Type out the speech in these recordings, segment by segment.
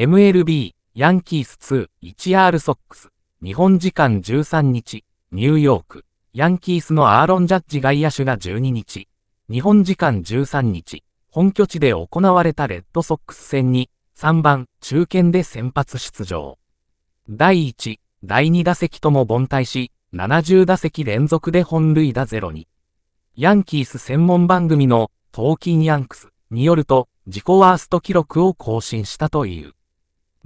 MLB、ヤンキース2、1R ソックス、日本時間13日、ニューヨーク、ヤンキースのアーロン・ジャッジ外野手が12日、日本時間13日、本拠地で行われたレッドソックス戦に、3番、中堅で先発出場。第1、第2打席とも凡退し、70打席連続で本塁打0に。ヤンキース専門番組の、トーキン・ヤンクスによると、自己ワースト記録を更新したという。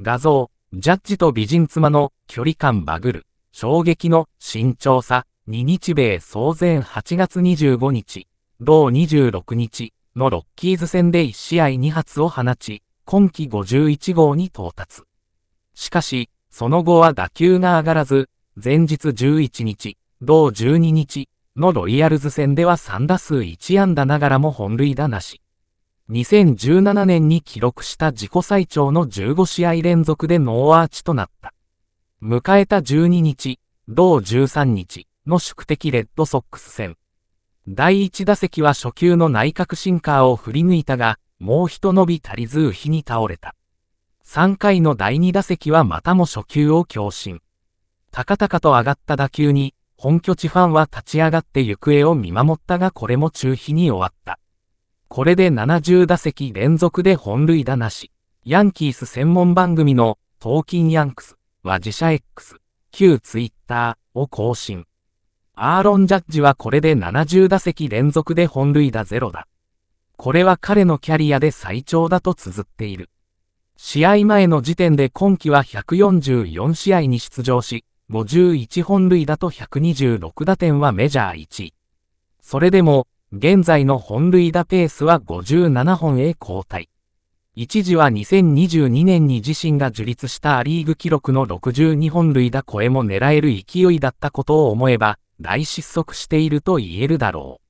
画像、ジャッジと美人妻の距離感バグる、衝撃の慎重さ、2日米総前8月25日、同26日のロッキーズ戦で1試合2発を放ち、今季51号に到達。しかし、その後は打球が上がらず、前日11日、同12日のロイヤルズ戦では3打数1安打ながらも本塁打なし。2017年に記録した自己最長の15試合連続でノーアーチとなった。迎えた12日、同13日の宿敵レッドソックス戦。第1打席は初球の内角シンカーを振り抜いたが、もう一伸び足りずうに倒れた。3回の第2打席はまたも初球を強振。高々と上がった打球に、本拠地ファンは立ち上がって行方を見守ったがこれも中飛に終わった。これで70打席連続で本塁打なし。ヤンキース専門番組のトーキンヤンクスは自社 X、旧 Twitter を更新。アーロン・ジャッジはこれで70打席連続で本塁打ゼロだ。これは彼のキャリアで最長だと綴っている。試合前の時点で今季は144試合に出場し、51本塁打と126打点はメジャー1位。それでも、現在の本塁打ペースは57本へ後退。一時は2022年に自身が樹立したア・リーグ記録の62本塁打超えも狙える勢いだったことを思えば、大失速していると言えるだろう。